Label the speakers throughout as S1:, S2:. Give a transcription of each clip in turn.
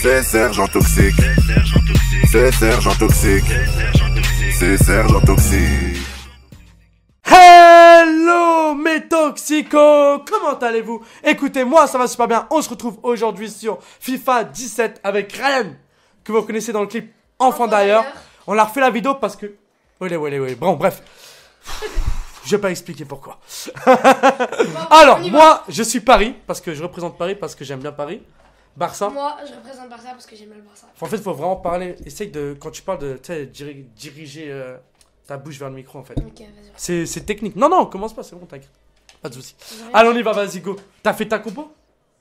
S1: C'est Sergent Toxique. C'est Sergent Toxique. C'est Sergent Toxique. Hello mes toxicos Comment allez-vous Écoutez, moi ça va super bien. On se retrouve aujourd'hui sur FIFA 17 avec Ryan, que vous connaissez dans le clip Enfant d'ailleurs. On l'a refait la vidéo parce que... Olé, olé, oui. Bon, bref. Je vais pas expliquer pourquoi. Alors, moi, je suis Paris, parce que je représente Paris, parce que j'aime bien Paris. Barça
S2: Moi, je représente Barça parce que j'aime le Barça.
S1: En fait, il faut vraiment parler. Essaye de. Quand tu parles de. diriger euh, ta bouche vers le micro, en fait. Ok, vas-y. C'est technique. Non, non, commence pas, c'est bon, t'inquiète. Pas de soucis. Allez, on y va, vas-y, go. T'as fait ta compo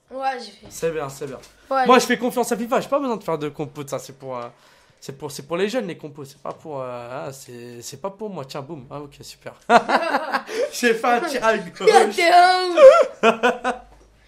S1: Ouais, j'ai fait. C'est bien, c'est bien. Moi, je fais confiance à FIFA. J'ai pas besoin de faire de compo de ça. C'est pour. Euh, c'est pour, pour les jeunes les compos, c'est pas pour, euh, ah, c'est, pas pour moi. Tiens, boum. Ah ok, super. J'ai fait un tir à
S2: gauche.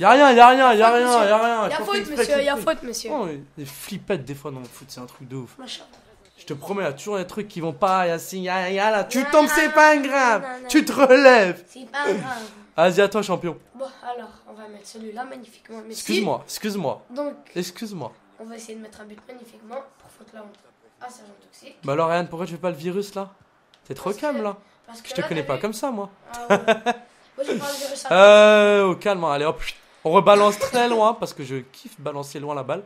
S1: Y'a y a rien, y'a y a rien, y'a y a rien, y'a y a rien. Y'a y faute, monsieur, y'a y a faute, monsieur. Oh, les flippettes des fois dans le foot, c'est un truc de ouf. Je te promets, y'a y a toujours des trucs qui vont pas. Y'a y a a là, tu tombes, c'est pas grave. Tu te relèves. C'est pas grave. Vas-y, à toi, champion.
S2: Bon, alors, on va mettre celui-là magnifiquement. Excuse-moi, excuse-moi. Donc, excuse-moi. On va essayer de mettre un but magnifiquement pour faute la honte. Ah, sergent toxique.
S1: Bah alors, Ryan, pourquoi tu fais pas le virus là T'es trop calme là. Je te connais pas comme ça, moi. Ah Euh, au oh, calme, allez hop. On rebalance très loin parce que je kiffe balancer loin la balle.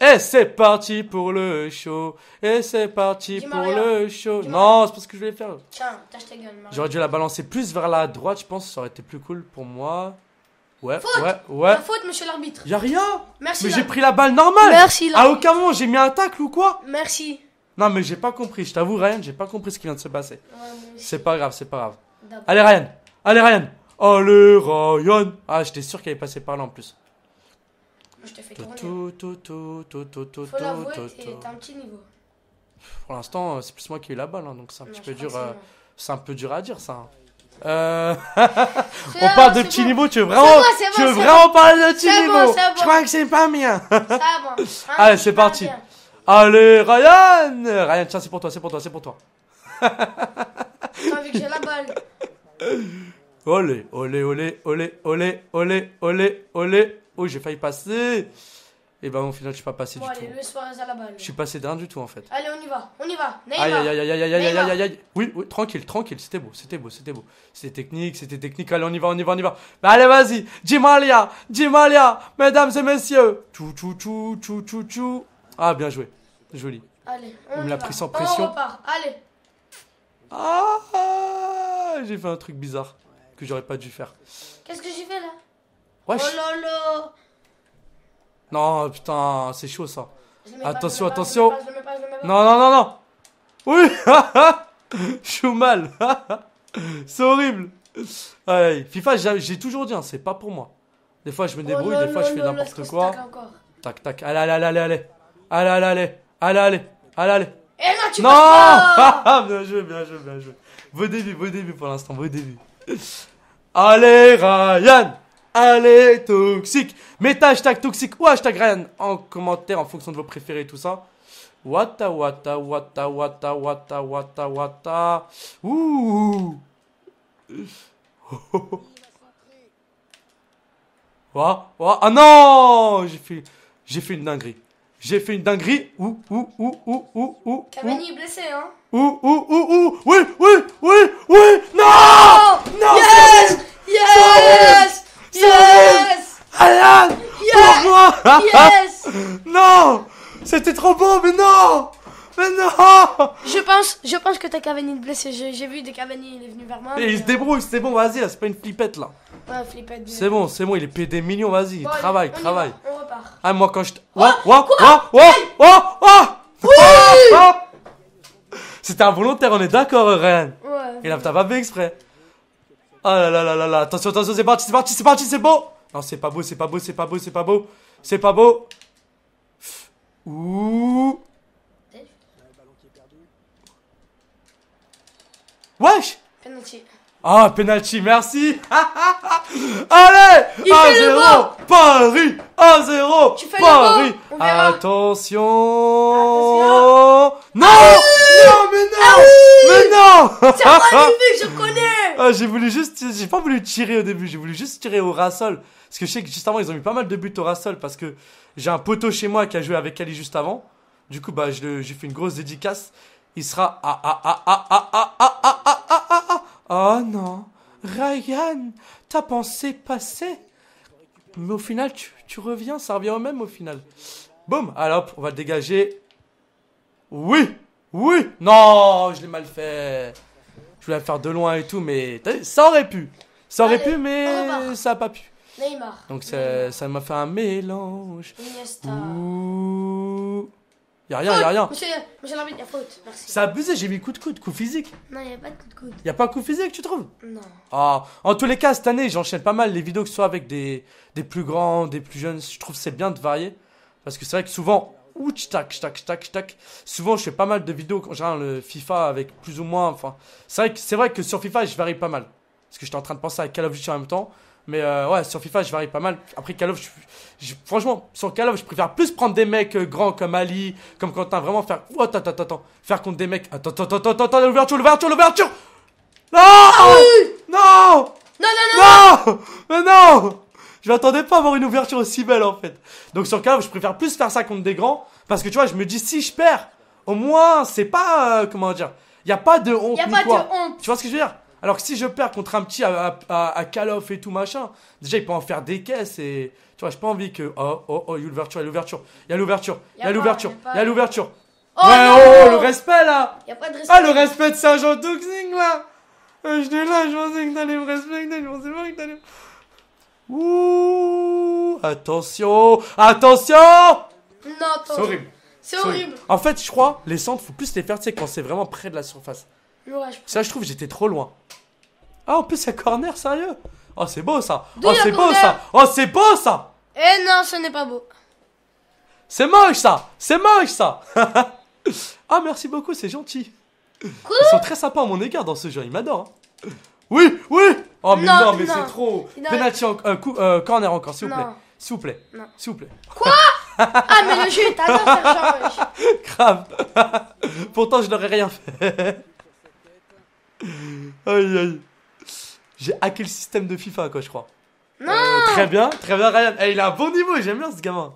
S1: Et c'est parti pour le show. Et c'est parti pour le show. non, c'est pas ce que je voulais faire.
S2: Tiens, tâche ta J'aurais dû
S1: la balancer plus vers la droite, je pense. Ça aurait été plus cool pour moi. Ouais, faute. ouais, ouais. La faute, monsieur l'arbitre. Y'a rien. Merci. Mais j'ai pris la balle normale. Merci. À aucun moment, j'ai mis un tacle ou quoi Merci. Non, mais j'ai pas compris. Je t'avoue, Ryan, j'ai pas compris ce qui vient de se passer. c'est pas grave, c'est pas grave. Allez, Ryan. Allez, Ryan. Allez, Ryan Ah, j'étais sûr qu'elle est passée par là en plus.
S2: Je t'ai fait tourner.
S1: Faut l'avouer, c'est un petit niveau. Pour l'instant, euh, c'est plus moi qui ai la balle, hein, donc c'est un petit peu dur. C'est un peu dur à dire ça. Hein. Euh, on parle de petit niveau, tu veux vraiment, tu veux vraiment parler de petit niveau Je crois que c'est pas mien. Hein, Allez, c'est parti. Allez, Ryan Ryan, tiens, c'est pour toi, c'est pour toi, c'est pour toi. T'as
S2: vu que j'ai la balle
S1: Olé, olé, olé, olé, olé, olé, olé, olé. Oh, j'ai failli passer. Et eh ben au final, je suis pas passé du tout. Je suis passé d'un du tout en fait. Allez,
S2: on y va, on y va. Neymar. Aïe, aïe, aïe, aïe, aïe, aïe,
S1: aïe, Oui, oui, tranquille, tranquille. C'était beau, c'était beau, c'était beau. C'était technique, c'était technique. Allez, on y va, on y va, on y va. Bah, allez, vas-y. Jimalia, Jimalia, mesdames et messieurs. Chou, chou, chou, chou, chou, Ah, bien joué. Joli. Allez, on, on me l'a pris sans pression. On
S2: repart. Allez.
S1: Ah, j'ai fait un truc bizarre que j'aurais pas dû faire.
S2: Qu'est-ce que j'ai fait là
S1: Wesh. Oh Non, putain, c'est chaud ça. Attention, attention. Non, non, non, non. Oui Je suis mal. c'est horrible. Allez, FIFA, j'ai toujours dit, hein, c'est pas pour moi. Des fois, je me débrouille, oh des fois, je fais n'importe quoi. Tac, tac. Allez, allez, allez, allez. Allez, allez, allez. Allez, allez. Allez, allez. Eh, non, Bien joué, bien joué, bien joué. Beau début, beau début pour l'instant, beau début. Allez Ryan Allez toxique Mettez hashtag toxique ou hashtag Ryan en commentaire en fonction de vos préférés et tout ça. Wata wata wata wata wata wata wata. Ouh. Ah, ah non, j'ai fait, j'ai fait une dinguerie j'ai fait une dinguerie. Ou, ou, ou, ou, ou, ou. Cavani est blessé, hein. Ou, ou, ou, ou. Oui, oui, oui, oui. Non oh Non Yes Yes Yes Alan Pour moi Yes Non C'était trop beau, mais non mais non
S2: Je pense, je pense que t'as Cavani blessé. J'ai vu des Cavani, il est venu vers moi. Et il se débrouille,
S1: c'est bon, vas-y, c'est pas une flippette là.
S2: Ouais, flippette. C'est bon,
S1: c'est bon, il est payé des millions, vas-y, travaille, travaille. Ah, moi quand je. Oh, oh, oh, C'était involontaire, on est d'accord, Ren. Ouais. Il a pas fait exprès. Oh là là là là là. Attention, attention, c'est parti, c'est parti, c'est parti, c'est beau. Non, c'est pas beau, c'est pas beau, c'est pas beau, c'est pas beau. C'est pas beau. Ouh. Wesh! Ah, penalty, merci Allez 1-0 Paris 1-0 Paris le On Attention Non Non, mais non ah, oui Mais non C'est que je connais ah, J'ai voulu juste... J'ai pas voulu tirer au début, j'ai voulu juste tirer au rassol. Parce que je sais que juste avant, ils ont mis pas mal de buts au rassol parce que j'ai un poteau chez moi qui a joué avec Ali juste avant. Du coup, bah, j'ai fait une grosse dédicace. Il sera... Oh non, Ryan, ta pensée passée. Mais au final, tu, reviens, ça revient au même au final. Boum, alors on va le dégager. Oui, oui, non, je l'ai mal fait. Je voulais faire de loin et tout, mais ça aurait pu. Ça aurait pu, mais ça n'a pas pu. Donc ça m'a fait un mélange. Y'a rien, y'a rien. Monsieur,
S2: j'ai l'arbitre, y'a faute. Merci. C'est
S1: abusé, j'ai mis coup de coude, coup physique.
S2: Non, y'a pas de coup de coude. Y'a
S1: pas coup physique, tu trouves Non. Ah, en tous les cas, cette année, j'enchaîne pas mal les vidéos, que ce soit avec des, des plus grands, des plus jeunes. Je trouve c'est bien de varier. Parce que c'est vrai que souvent, ouch, tac, tac, tac, tac. Souvent, je fais pas mal de vidéos, genre le FIFA avec plus ou moins. Enfin, c'est vrai, que, c'est vrai que sur FIFA, je varie pas mal. Parce que j'étais en train de penser à Call of en même temps. Mais euh, ouais, sur FIFA, je varie pas mal. Après, Call of, je, franchement, sur Call of, je préfère plus prendre des mecs euh, grands comme Ali, comme Quentin, vraiment faire. Oh, attends, attends, attends. Faire contre des mecs. Attends, attends, attends, attends, l'ouverture, l'ouverture, l'ouverture ah Non Non Non, non, non Non Mais non Je m'attendais pas à avoir une ouverture aussi belle en fait. Donc sur Call of, je préfère plus faire ça contre des grands. Parce que tu vois, je me dis, si je perds, au moins, c'est pas. Euh, comment dire Il a pas de honte. Y'a pas de honte. Tu vois ce que je veux dire alors que si je perds contre un petit à, à, Call of et tout machin, déjà il peut en faire des caisses et tu vois, j'ai pas envie que. Oh, oh, oh, il y a l'ouverture, il y a l'ouverture, il y a l'ouverture, il y a l'ouverture, il y a l'ouverture. Oh, ouais, oh, oh, le respect là y a pas de respect. Ah, le respect de Saint-Jean là euh, Je l'ai là, je pensais que t'allais me respecter, je pensais pas que t'allais. Ouh Attention Attention Non, horrible C'est horrible. En fait, je crois, les centres, faut plus les faire, tu sais, quand c'est vraiment près de la surface. Ça, je trouve, j'étais trop loin. Ah, en plus, c'est corner, sérieux. Oh, c'est beau ça. oh, c'est beau ça. Oh, c'est beau ça.
S2: Eh non, ce n'est pas beau.
S1: C'est moche ça. C'est moche ça. ah, merci beaucoup, c'est gentil. Cool. Ils sont très sympas à mon égard dans ce jeu, ils m'adorent. Hein. Oui, oui. Oh, mais non, mais c'est trop. Penalty, euh, euh, corner encore, s'il vous plaît. S'il vous plaît. S'il vous plaît. Quoi Ah, mais le jeu est Pourtant, je n'aurais rien fait. Aïe, aïe. J'ai hacké le système de FIFA, quoi, je crois.
S2: Non euh, Très bien,
S1: très bien, Ryan. Eh, il a un bon niveau, j'aime bien ce gamin.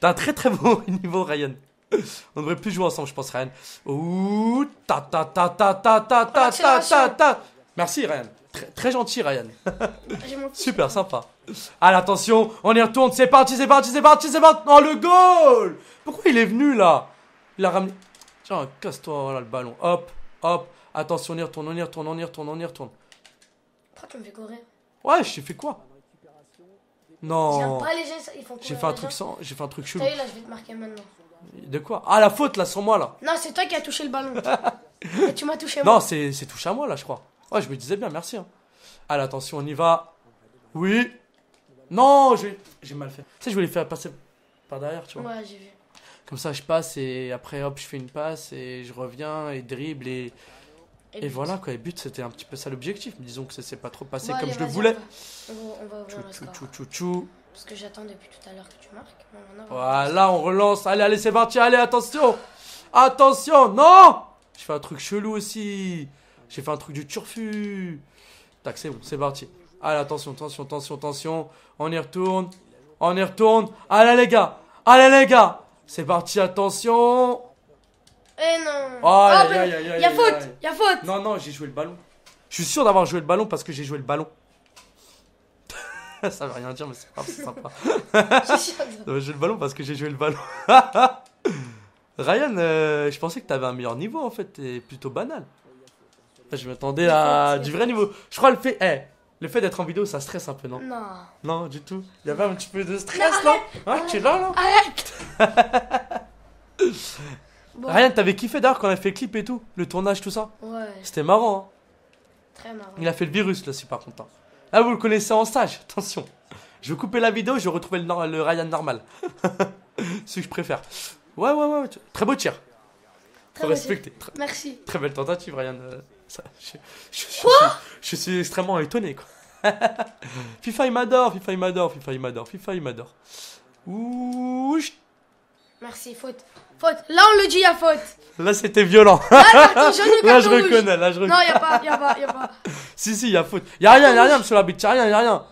S1: T'as un très très bon niveau, Ryan. On devrait plus jouer ensemble, je pense, Ryan. Ouh, ta ta ta ta ta ta oh, ta ta ta ta. Merci, Ryan. très gentil, Ryan. Super sympa. Allez, attention, on y retourne. C'est parti, c'est parti, c'est parti, c'est parti. Oh, le goal Pourquoi il est venu là Il a ramené. Tiens, casse-toi, voilà le ballon. Hop, hop. Attention, on y retourne, on y retourne, on y retourne, on y retourne.
S2: Pourquoi tu me fais courir
S1: Ouais, j'ai fait quoi Non. J'ai fait un truc sans, j'ai fait un truc chelou. là,
S2: je vais te marquer maintenant.
S1: De quoi Ah, la faute là, sur moi là.
S2: Non, c'est toi qui as touché le ballon. Et tu m'as touché moi. Non,
S1: c'est touché à moi là, je crois. Ouais, je me disais bien, merci. hein. Allez, attention, on y va. Oui. Non, j'ai mal fait. Tu sais, je voulais faire passer par derrière, tu vois. Ouais, j'ai vu. Comme ça, je passe et après, hop, je fais une passe et je reviens et dribble et et, voilà, quoi. Et but, c'était un petit peu ça l'objectif. disons que ça s'est pas trop passé comme je le voulais. On va,
S2: Parce que j'attends depuis tout à l'heure que tu marques. voilà,
S1: on relance. Allez, allez, c'est parti. Allez, attention. Attention. Non J'ai fait un truc chelou aussi. J'ai fait un truc du turfu. Tac, c'est bon, c'est parti. Allez, attention, attention, attention, attention. On y retourne. On y retourne. Allez, les gars. Allez, les gars. C'est parti, attention.
S2: Eh non. Oh, Ah, y y Y'a faute, faute.
S1: Non, non, j'ai joué le ballon. Je suis sûr d'avoir joué le ballon parce que j'ai joué le ballon. ça veut rien dire, mais c'est pas sympa. J'ai le ballon parce que j'ai joué le ballon. Ryan, euh, je pensais que t'avais un meilleur niveau en fait, t'es plutôt banal. Ah, je m'attendais à du vrai niveau. Je crois le fait, eh, le fait d'être en vidéo, ça stresse un peu, non Non. du tout. Il y avait un petit peu de stress, non, Hein, Tu es là, Ryan, t'avais kiffé d'ailleurs quand on a fait le clip et tout, le tournage, tout ça Ouais. C'était marrant. Hein. Très marrant. Il a fait le virus là, c'est pas content hein. Là, vous le connaissez en stage, attention. Je vais couper la vidéo, je vais retrouver le, Ryan normal. Ce que je préfère. Ouais, ouais, ouais. Très beau tir. Très respecté. Merci. Très belle tentative, Ryan. Euh, je, quoi suis, je, suis, extrêmement étonné, quoi. FIFA, il m'adore, FIFA, il m'adore, FIFA, il m'adore, FIFA, il m'adore.
S2: Ouh, Merci, faute. Faute. Là, on le dit y a faute.
S1: Là, c'était violent. Là, je reconnais. Là, je reconnais. Non, y
S2: a pas, y a pas, y a pas.
S1: si, si, y a faute. Y a rien, y a rien, monsieur l'arbitre. Il a rien, y a rien.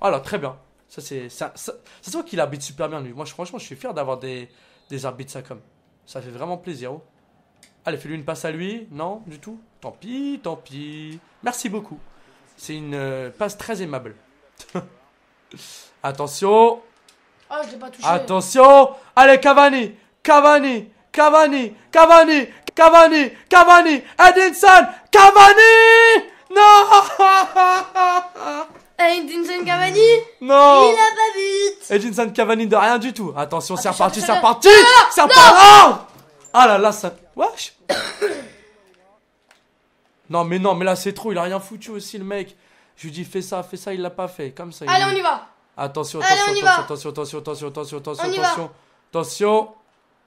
S1: Alors, très bien. Ça, c'est. Ça, ça, se voit qu'il habite super bien, lui. Moi, franchement, je suis fier d'avoir des, des arbitres, ça comme. Ça fait vraiment plaisir. Oh. Allez, fais-lui une passe à lui. Non, du tout. Tant pis, tant pis. Merci beaucoup. C'est une euh, passe très aimable. Attention. Ah, Attention Allez, Cavani Cavani Cavani Cavani Cavani Cavani Edinson Cavani Non
S2: eh, Edinson Cavani Non Il
S1: pas Edinson Cavani de rien du tout Attention, c'est ah, reparti, c'est reparti C'est reparti ah, ah là là, ça... Wesh Non mais non, mais là c'est trop, il a rien foutu aussi le mec Je lui dis fais ça, fais ça, il l'a pas fait, comme ça. Allez, on y va Attention, attention, attention, attention, attention, attention, attention, attention, attention.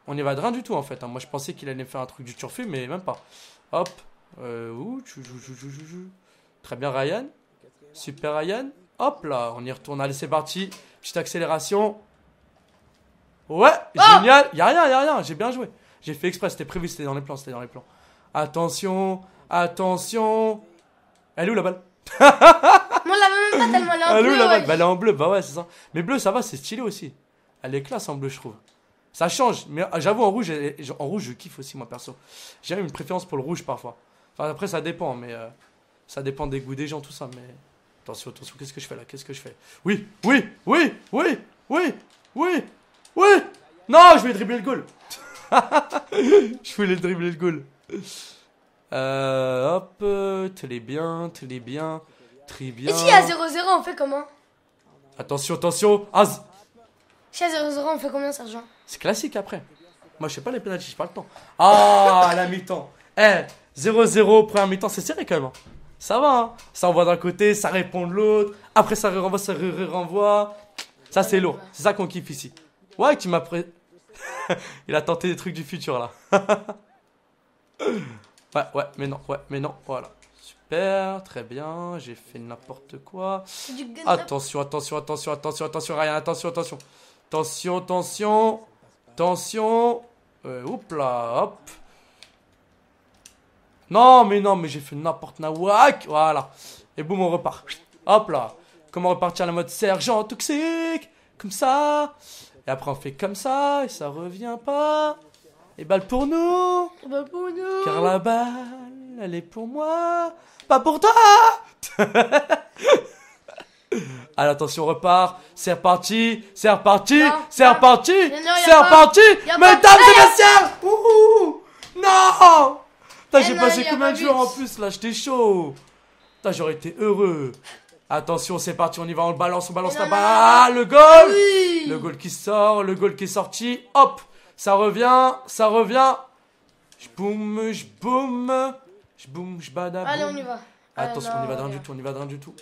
S1: On y va de rien du tout en fait. Hein. Moi je pensais qu'il allait faire un truc du turfu, mais même pas. Hop. Euh, Très bien Ryan. Super Ryan. Hop là, on y retourne. Allez, c'est parti. Petite accélération. Ouais, oh génial. Y'a rien, y'a rien. J'ai bien joué. J'ai fait exprès, c'était prévu, c'était dans les plans, c'était dans les plans. Attention, attention. Elle est où la balle
S2: Moi la même pas tellement elle est en bleu. Bah, elle
S1: est en bleu, bah ouais, c'est ça. Mais bleu, ça va, c'est stylé aussi. Elle est classe en bleu, je trouve. Ça change, mais ah, j'avoue, en rouge, en rouge, je kiffe aussi, moi, perso. J'ai même une préférence pour le rouge parfois. Enfin, après, ça dépend, mais euh, ça dépend des goûts des gens, tout ça. Mais attention, attention, qu'est-ce que je fais là Qu'est-ce que je fais Oui, oui, oui, oui, oui, oui, oui Non, je vais dribbler le goal Je voulais dribbler le goal. Euh, hop, euh, t'es bien, t'es bien. Très Et si à 0-0, on fait comment Attention, attention. Ah,
S2: si à 0-0, on fait combien, sergent
S1: c'est classique après. Moi, je sais pas les pénalties, j'ai pas le temps. Ah, la mi-temps. Eh, 0-0, première mi-temps, c'est serré quand même. Hein. Ça va, hein. ça envoie d'un côté, ça répond de l'autre. Après, ça renvoie, ça renvoie. Ça, c'est lourd. C'est ça qu'on kiffe ici. Ouais, tu m'as. pris Il a tenté des trucs du futur là. ouais, ouais, mais non, ouais, mais non, voilà. Super, très bien, j'ai fait n'importe quoi. Attention, attention, attention, attention, attention, rien, attention, attention. attention Attention attention. Euh, oups là, hop. Non, mais non, mais j'ai fait n'importe quoi Voilà. Et boum, on repart. Hop là. Comment repartir la mode sergent toxique Comme ça. Et après, on fait comme ça. Et ça revient pas. Et balle pour nous. Et balle pour nous. Car la balle elle est pour moi, pas pour toi Allez, attention, repart. C'est reparti, c'est reparti, c'est reparti, c'est reparti, mesdames et messieurs Non j'ai eh passé combien de jours en plus là, j'étais chaud j'aurais été heureux Attention, c'est parti, on y va, on le balance, on balance eh la balle. Ah, le goal Le goal qui sort, le goal qui est sorti, hop Ça revient, ça revient Je boum je boum, je bada. Allez, on y va. Attention, on y va d'un du tout, on y va d'un du tout.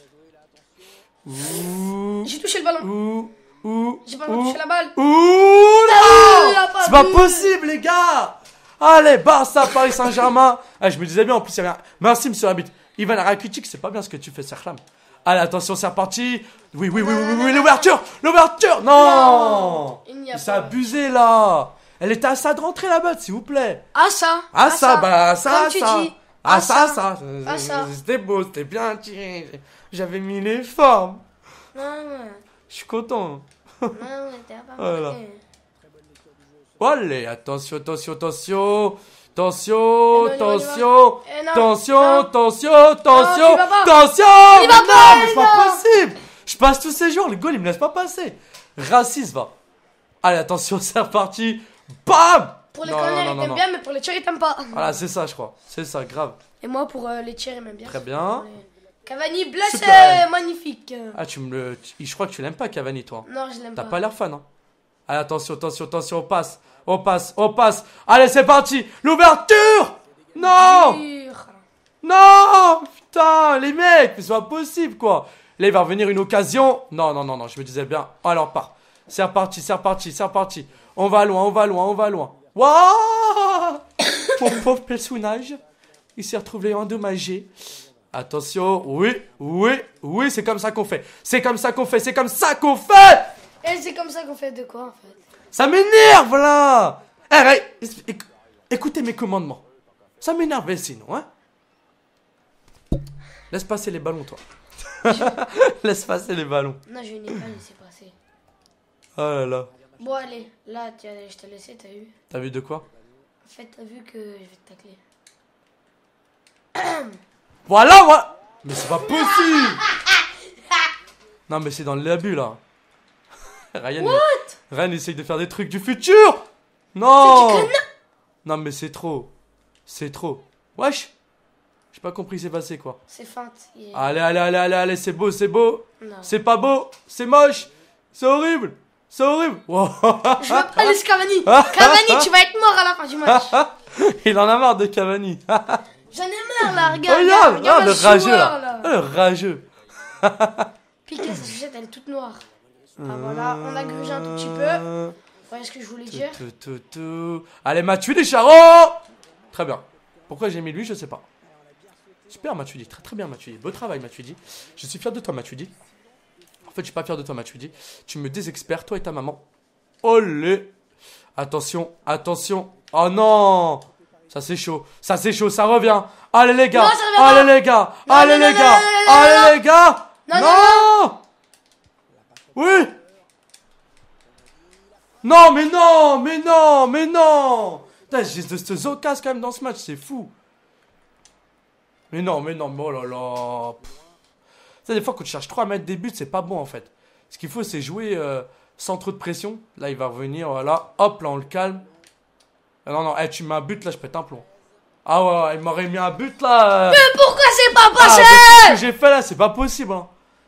S1: J'ai touché le ballon. Ouh. Ouh. J'ai pas touché la balle. Ouh C'est pas possible, les gars. Allez, Barça, Paris Saint-Germain. ah, je me disais bien, en plus, il y a Merci, monsieur Rabbit. Ivan Rakitic, c'est pas bien ce que tu fais, Serhlam. Allez, attention, c'est reparti. Oui, oui, oui, oui, oui, l'ouverture, l'ouverture. Non, Il C'est abusé, là. Elle était à ça de rentrer, la balle, s'il vous plaît.
S2: À ça. À, ça, bah, à ça, ah, ah, ça,
S1: ça, C'était ah, ah, beau, c'était bien tiré. J'avais mis les formes. Je suis content. pas voilà. Allez, attention, attention, attention. Attention, attention attention attention attention attention Mais c'est pas possible. Je passe tous ces jours, les gars, ils me laissent pas passer. Racisme. Allez, attention, c'est reparti. Bam pour les conneries bien,
S2: mais pour les tirs, il t'aime pas. Voilà, c'est
S1: ça, je crois. C'est ça, grave.
S2: Et moi, pour euh, les tiers il bien. Très bien. Cavani, blessé, euh, magnifique. Ah,
S1: tu me le. Je crois que tu l'aimes pas, Cavani, toi. Non, je l'aime pas. T'as pas l'air fan, hein. Allez, attention, attention, attention, on passe. On passe, on passe. Allez, c'est parti. L'ouverture Non Non Putain, les mecs, c'est pas possible, quoi. Là, il va revenir une occasion. Non, non, non, non, je me disais bien. Alors, part. C'est reparti, c'est reparti, c'est reparti. On va loin, on va loin, on va loin. Wouah Mon pauvre personnage, il s'est retrouvé endommagé. Attention, oui, oui, oui, c'est comme ça qu'on fait. C'est comme ça qu'on fait, c'est comme ça qu'on fait
S2: Et eh, c'est comme ça qu'on fait de quoi en fait
S1: Ça m'énerve là eh, écoutez mes commandements. Ça m'énerve hein, sinon, hein Laisse passer les ballons, toi. Laisse passer les ballons.
S2: Non, je n'ai pas laissé passer. Oh là là. Bon, allez, là, je t'ai laissé, t'as vu T'as vu de quoi En fait, t'as vu que je vais te tacler.
S1: voilà, ouais Mais c'est pas possible Non, mais c'est dans labu, là. Ryan, What Ryan essaye de faire des trucs du futur Non Non, mais c'est trop. C'est trop. Wesh J'ai pas compris, c'est passé quoi.
S2: C'est feinte. Allez,
S1: allez, allez, allez, allez, c'est beau, c'est beau. C'est pas beau, c'est moche, c'est horrible c'est horrible. Je pas
S2: m'appelle Cavani. Cavani, tu vas être mort à la fin du match.
S1: Il en a marre de Cavani. J'en
S2: ai marre là, regarde. Oh, regarde, le, rageux là. là. le
S1: rageux.
S2: Piqué, sa sucette, elle est toute noire. Ah, euh. voilà, on a grugé un tout petit
S1: peu.
S2: Voilà ce que je voulais dire.
S1: Tout, Allez, Mathieu les charros Très bien. Pourquoi j'ai mis lui, je sais pas. Super Mathieu, très très bien Mathieu. Beau travail Mathieu. Je suis fier de toi Mathieu. En fait, je suis pas fier de toi, match Tu dis, tu me désexpères, toi et ta maman. Olé Attention, attention. Oh non Ça c'est chaud, ça c'est chaud, ça revient. Allez les gars, allez les gars, allez les gars, allez les gars.
S2: Non
S1: Oui Non mais non, mais non, mais non Putain, juste de ce zocasse quand même dans ce match, c'est fou. Mais non, mais non, mais oh là là sais, des fois, quand tu cherches trop à mettre des buts, c'est pas bon en fait. Ce qu'il faut, c'est jouer sans trop de pression. Là, il va revenir, voilà, hop, là, on le calme. Ah, non, non, tu mets un but, là, je pète un plomb. Ah ouais, il m'aurait mis un but, là. Mais pourquoi
S2: c'est pas passé ah,
S1: que j'ai fait, là, c'est pas possible. Hein.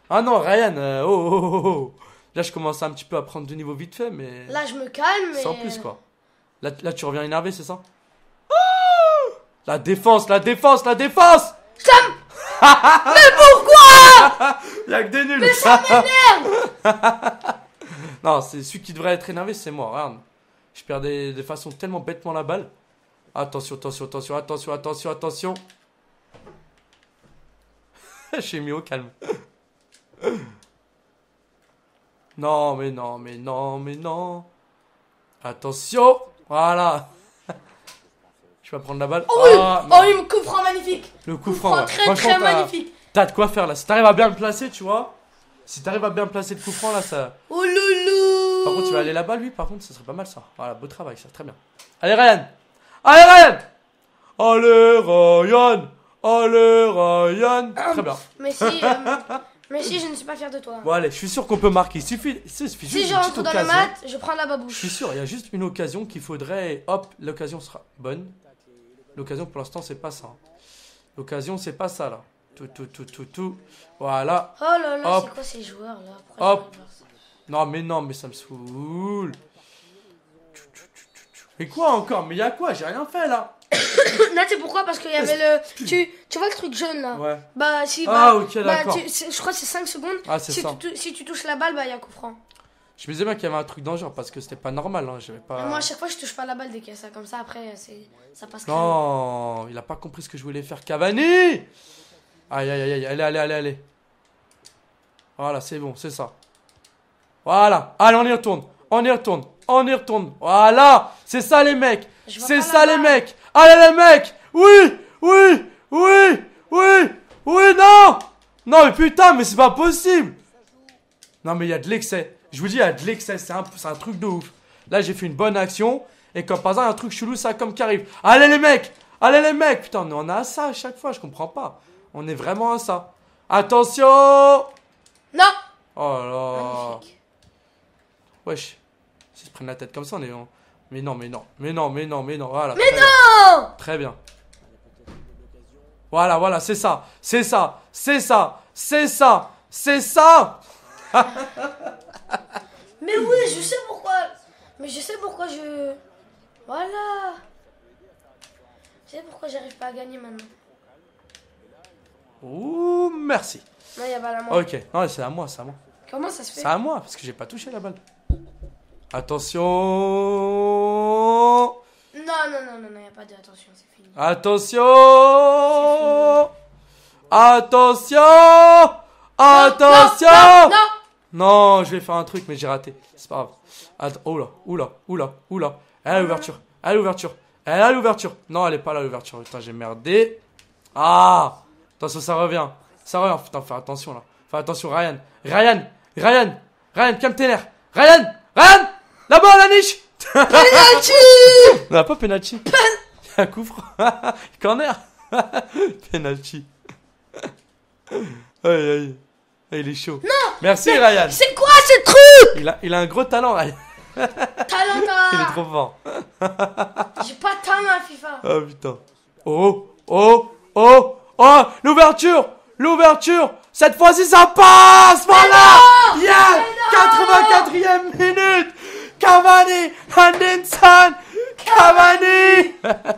S1: Ah non, Ryan, oh, oh, oh, oh, Là, je commence un petit peu à prendre du niveau vite fait, mais... Là,
S2: je me calme, Sans plus, quoi.
S1: Là, tu reviens énervé, c'est ça La défense, la défense, la défense Ça mais pourquoi a que des nuls Mais ça m'énerve Non, c'est celui qui devrait être énervé, c'est moi, regarde. Je perds de façon tellement bêtement la balle. Attention, attention, attention, attention, attention, attention. J'ai mis au calme. non, mais non, mais non, mais non. Attention Voilà tu vas prendre la balle. Oh, oui. Ah, oh
S2: il me coup franc magnifique.
S1: Le coup, franc, très très magnifique. T'as de quoi faire là. Si t'arrives à bien le placer, tu vois. Si t'arrives à bien placer le coup franc là, ça.
S2: Oh loulou.
S1: Par contre, tu vas aller là-bas lui. Par contre, ça serait pas mal ça. Voilà, beau travail, ça, très bien. Allez Ryan. Allez Ryan. Allez Ryan. Allez Ryan. très bien.
S2: Mais si. Euh, mais si, je ne suis pas fier de toi. Bon,
S1: allez, je suis sûr qu'on peut marquer. Il suffit, suffit si je rentre dans le mat,
S2: je prends la babouche. Je suis
S1: sûr, il y a juste une occasion qu'il faudrait. Hop, l'occasion sera bonne. L'occasion, pour l'instant, c'est pas ça. L'occasion, c'est pas ça, là. Tout, tout, tout, tout, tout. Voilà. Oh là là, c'est quoi
S2: ces joueurs, là
S1: Hop. Non, mais non, mais ça me saoule. Mais quoi encore Mais il y a quoi J'ai rien fait, là.
S2: Non, tu sais pourquoi Parce qu'il y avait le. Tu, tu vois le truc jaune là Ouais. Bah, si. Ah, bah, ah, ok, bah, je crois que c'est 5 secondes. Ah, c'est si ça. Tu, si tu touches la balle, bah, il y a coup franc.
S1: Je me disais bien qu'il y avait un truc dangereux parce que c'était pas normal. Hein, pas... Moi, à
S2: chaque fois, je touche pas la balle dès qu'il y a ça comme ça. Après, ça passe.
S1: Non, il a pas compris ce que je voulais faire. Cavani Aïe, aïe, aïe, aïe. Allez, allez, allez, allez. Voilà, c'est bon, c'est ça. Voilà. Allez, on y retourne. On y retourne. On y retourne. Voilà. C'est ça, les mecs. C'est ça, les mecs. Allez, les mecs. Oui, oui, oui, oui, oui, non. Non, mais putain, mais c'est pas possible. Non, mais il y a de l'excès. Je vous dis, à y de l'excès, c'est un, truc de ouf. Là, j'ai fait une bonne action, et comme par exemple un truc chelou, ça comme qui arrive. Allez les mecs Allez les mecs Putain, on en a à ça à chaque fois, je comprends pas. On est vraiment à ça. Attention Non Oh là Magnifique. Wesh, s'ils se prennent la tête comme ça, on est... Mais non, mais non, mais non, mais non, mais non, voilà. Mais non Très bien. Voilà, voilà, c'est ça, c'est ça, c'est ça, c'est ça, c'est ça
S2: Mais oui, je sais pourquoi. Mais je sais pourquoi je. Voilà. Je sais pourquoi j'arrive pas à gagner maintenant.
S1: Ouh, merci. Non, il y a pas la main. Ok, non, c'est à moi, c'est à moi.
S2: Comment ça se fait C'est à
S1: moi, parce que j'ai pas touché la balle. Attention Non,
S2: non, non, non, il n'y a pas de attention, c'est
S1: fini. Attention Attention Attention non, non, je vais faire un truc, mais j'ai raté. C'est pas grave. Attends, oh là, oula, oh oula, oh oula. Oh elle a l'ouverture, elle a l'ouverture, elle a l'ouverture. Non, elle est pas là l'ouverture. Putain, j'ai merdé. Ah Attention, ça revient. Ça revient. Putain, fais attention là. Fais attention, Ryan. Ryan, Ryan, Ryan, calme tes nerfs. Ryan, Ryan, là-bas, la niche. Penalty a pas penalty. a un coup Corner. penalty. aïe aïe. Ah, il est chaud. Non Merci Rayan. Ryan. C'est quoi ce truc il a, il a un gros talent Ryan. talent. Il est trop fort.
S2: J'ai pas de talent à FIFA. Oh
S1: putain. Oh oh oh oh l'ouverture l'ouverture cette fois-ci ça passe voilà yeah 84e minute Cavani Anderson Cavani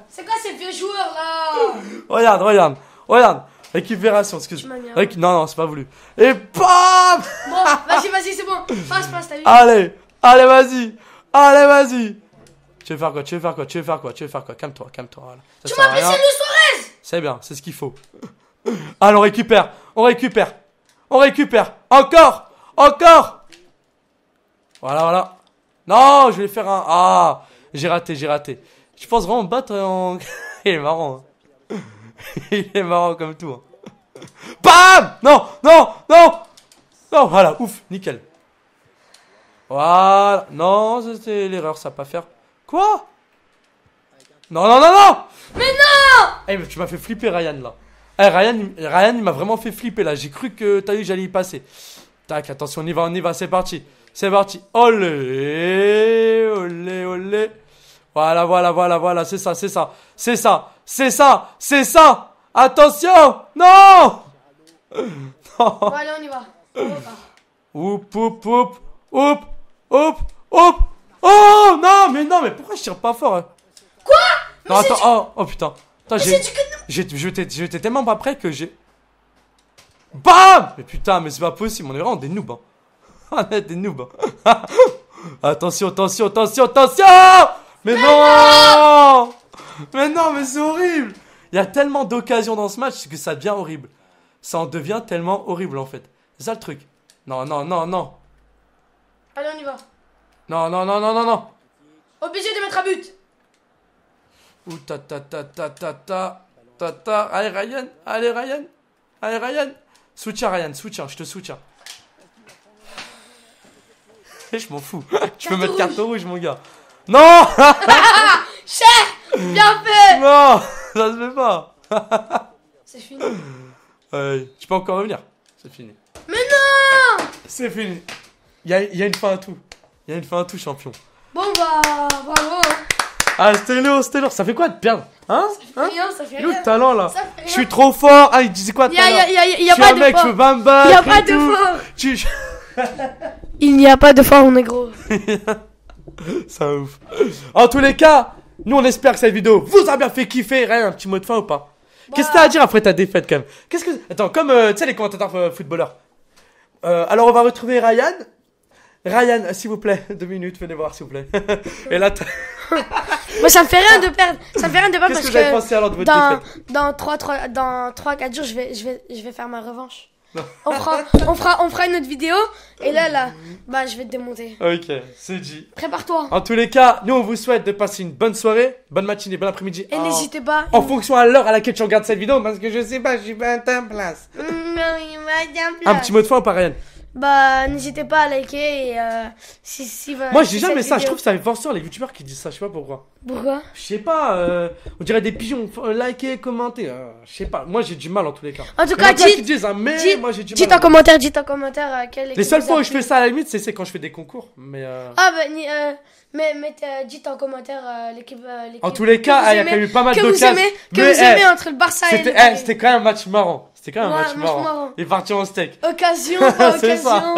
S1: C'est quoi ces vieux joueurs
S2: là
S1: Regarde regarde regarde Récupération, excuse. moi non, non, c'est pas voulu. Et
S2: PAM Bon, vas-y, vas-y, c'est bon. Passe, passe, t'as vu. Allez,
S1: allez, vas-y. Allez, vas-y. Tu veux faire quoi Tu veux faire quoi Tu veux faire quoi Tu veux faire quoi Calme-toi, calme-toi. Tu m'as pris le Suarez C'est bien, c'est ce qu'il faut. Allez, on récupère, on récupère, on récupère. Encore, encore. Voilà, voilà. Non, je vais faire un. Ah, j'ai raté, j'ai raté. Je pense vraiment battre en. Il est marrant. Hein. il est marrant comme tout. Bam hein. Non, non, non Non, voilà, ouf, nickel. Voilà. Non, c'était l'erreur, ça pas faire. Quoi Non, non, non, non Mais non Eh, tu m'as fait flipper, Ryan, là. Eh, Ryan, Ryan, il m'a vraiment fait flipper, là. J'ai cru que, t'as vu, j'allais y passer. Tac, attention, on y va, on y va, c'est parti. C'est parti. Olé Olé, olé voilà, voilà, voilà, voilà, c'est ça, c'est ça, c'est ça, c'est ça, c'est ça. Attention, non. allez, on y va. Oup, oup, oup, oup, oup, oup. Oh non, mais non, mais pourquoi je tire pas fort hein?
S2: Quoi Non, attends, oh,
S1: oh putain. Attends, j'ai. J'étais tellement pas prêt que j'ai. BAM Mais putain, mais c'est pas possible, on est vraiment des noobs. Hein. on est des noobs. Hein. attention, attention, attention, attention mais, non, Mais non, mais c'est horrible Il y a tellement d'occasions dans ce match que ça devient horrible. Ça en devient tellement horrible en fait. C'est ça le truc. Non, non, non, non. Allez, on y va. Non, non, non, non, non, non.
S2: Obligé de mettre un but.
S1: Ouh, ta ta ta ta ta ta ta ta. Allez, Ryan. Allez, Ryan. Allez, Ryan. Soutiens, Ryan. Soutiens, je te soutiens. je m'en fous. je peux mettre carte rouge, mon gars. Non Chef Bien fait Non Ça se fait pas C'est fini. Ouais, tu peux encore revenir. C'est fini. Mais non C'est fini. Il y a, une fin à tout. Il y a une fin à tout, champion.
S2: Bon bah, bravo
S1: Ah, c'était lourd, c'était Ça fait quoi de perdre Hein
S2: Ça fait hein rien, ça fait rien. Le talent là. Je suis
S1: trop fort. Ah, il disait quoi tout Il y a pas de mec, fort. Il y a pas de
S2: fort. il n'y a pas de fort, on est gros.
S1: ça ouf. En tous les cas, nous on espère que cette vidéo vous a bien fait kiffer. Rien, un petit mot de fin ou pas bah. Qu'est-ce que t'as à dire après ta défaite quand même Qu'est-ce que attends comme euh, tu sais les commentateurs euh, footballeurs. Euh, alors on va retrouver Ryan. Ryan, s'il vous plaît, deux minutes, venez voir s'il vous plaît. Et là, moi ça me fait rien de perdre, ça me fait rien de perdre parce que, pensé alors de votre dans,
S2: défaite dans 3 dans 3 4 jours, je vais je vais je vais faire ma revanche
S1: on, fera, on, fera, on fera
S2: une autre vidéo. Et là, là, bah, je vais te démonter.
S1: Ok, c'est dit. Prépare-toi. En tous les cas, nous, on vous souhaite de passer une bonne soirée, bonne matinée, bon après-midi. Et n'hésitez pas. En fonction à l'heure à laquelle tu regardes cette vidéo, parce que je sais pas, je suis pas à ta place.
S2: Mm, Un petit
S1: mot de fin, Ryan
S2: bah n'hésitez pas à liker et euh, si, si bah, Moi j'ai jamais ça, je trouve
S1: que ça me forceur les youtubeurs qui disent ça, je sais pas pourquoi. Pourquoi Je sais pas, euh, on dirait des pigeons, euh, liker, commenter, euh, je sais pas, moi j'ai du mal en tous les cas. En tout cas, dites, un hein, ah, mais moi j'ai du mal. Dites en commentaire, dites
S2: en commentaire euh, quelle Les seules fois où je fais
S1: ça à la limite c'est quand je fais des concours, mais... Euh,
S2: ah bah, mais, mais dites en commentaire l'équipe... en tous les cas, ah, il y a quand eu pas mal de Que vous aimez, que vous eh, aimez entre le Barça et... C'était
S1: eh, quand même un match marrant. C'est quand même un match, en steak.
S2: Occasion, occasion.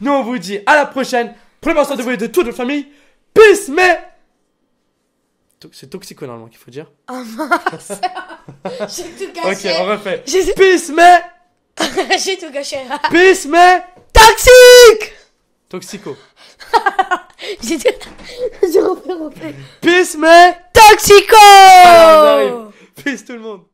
S1: Nous, on vous dit à la prochaine. Prenez soin de vous et de toute votre famille. Peace, mais. C'est toxico normalement qu'il faut dire.
S2: Ah mince J'ai tout gâché. Ok, on refait. Peace, mais. J'ai tout gâché.
S1: Peace, mais.
S2: Toxique Toxico. J'ai tout. J'ai refait, refait. Peace, mais. Toxico ah, on
S1: arrive. Peace tout le monde.